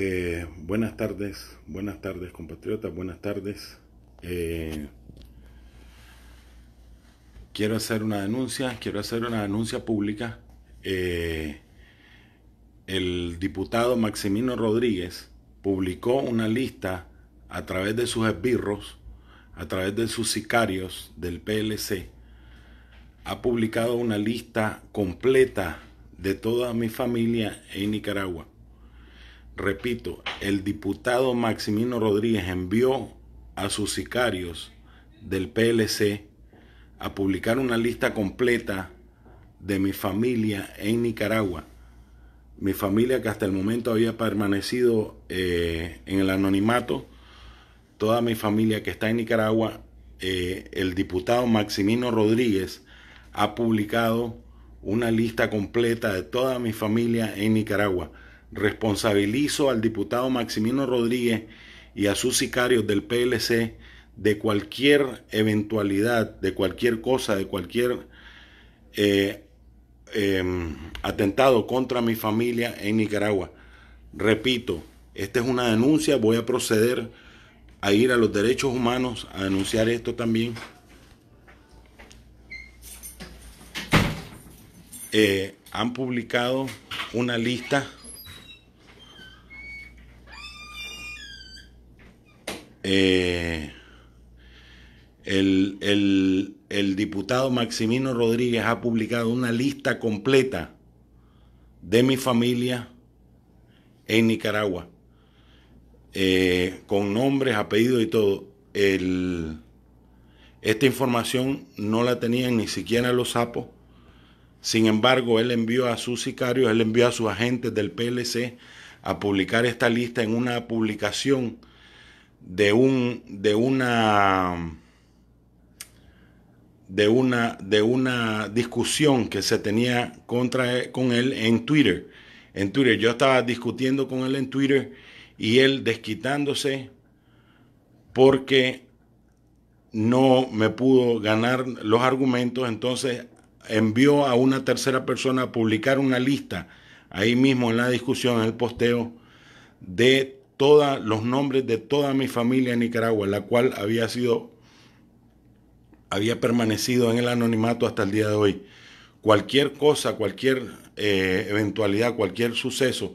Eh, buenas tardes, buenas tardes compatriotas, buenas tardes. Eh, quiero hacer una denuncia, quiero hacer una denuncia pública. Eh, el diputado Maximino Rodríguez publicó una lista a través de sus esbirros, a través de sus sicarios del PLC. Ha publicado una lista completa de toda mi familia en Nicaragua repito, el diputado Maximino Rodríguez envió a sus sicarios del PLC a publicar una lista completa de mi familia en Nicaragua. Mi familia que hasta el momento había permanecido eh, en el anonimato, toda mi familia que está en Nicaragua, eh, el diputado Maximino Rodríguez ha publicado una lista completa de toda mi familia en Nicaragua responsabilizo al diputado Maximino Rodríguez y a sus sicarios del PLC de cualquier eventualidad, de cualquier cosa, de cualquier eh, em, atentado contra mi familia en Nicaragua. Repito, esta es una denuncia, voy a proceder a ir a los derechos humanos a denunciar esto también. Eh, han publicado una lista Eh, el, diputado Maximino Rodríguez ha publicado una lista completa de mi familia en Nicaragua, eh, con nombres, apellidos y todo. esta información no la tenían ni siquiera los sapos. Sin embargo, él envió a sus sicarios, él envió a sus agentes del PLC a publicar esta lista en una publicación de un de una de una de una discusión que se tenía contra e, con él en Twitter. En Twitter yo estaba discutiendo con él en Twitter y él desquitándose porque no me pudo ganar los argumentos, entonces envió a una tercera persona a publicar una lista ahí mismo en la discusión, en el posteo de todos los nombres de toda mi familia en Nicaragua, la cual había sido había permanecido en el anonimato hasta el día de hoy. Cualquier cosa, cualquier eh, eventualidad, cualquier suceso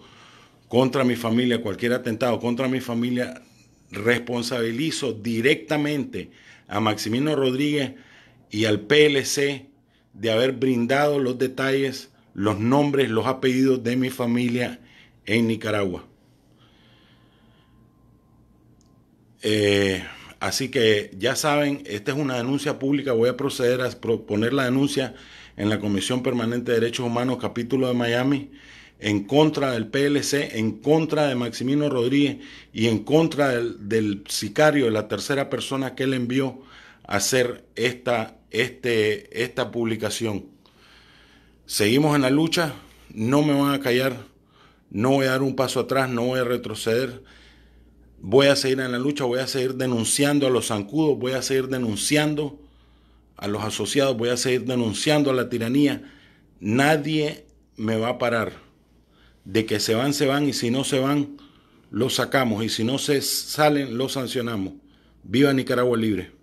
contra mi familia, cualquier atentado contra mi familia, responsabilizo directamente a Maximino Rodríguez y al PLC de haber brindado los detalles, los nombres, los apellidos de mi familia en Nicaragua. Eh, así que ya saben, esta es una denuncia pública. Voy a proceder a proponer la denuncia en la Comisión Permanente de Derechos Humanos, capítulo de Miami, en contra del PLC, en contra de Maximino Rodríguez y en contra del, sicario, de la tercera persona que él envió a hacer esta, este, esta publicación. Seguimos en la lucha, no me van a callar, no voy a dar un paso atrás, no voy a retroceder voy a seguir en la lucha, voy a seguir denunciando a los zancudos, voy a seguir denunciando a los asociados, voy a seguir denunciando a la tiranía. Nadie me va a parar. De que se van, se van, y si no se van, los sacamos, y si no se salen, los sancionamos. Viva Nicaragua Libre.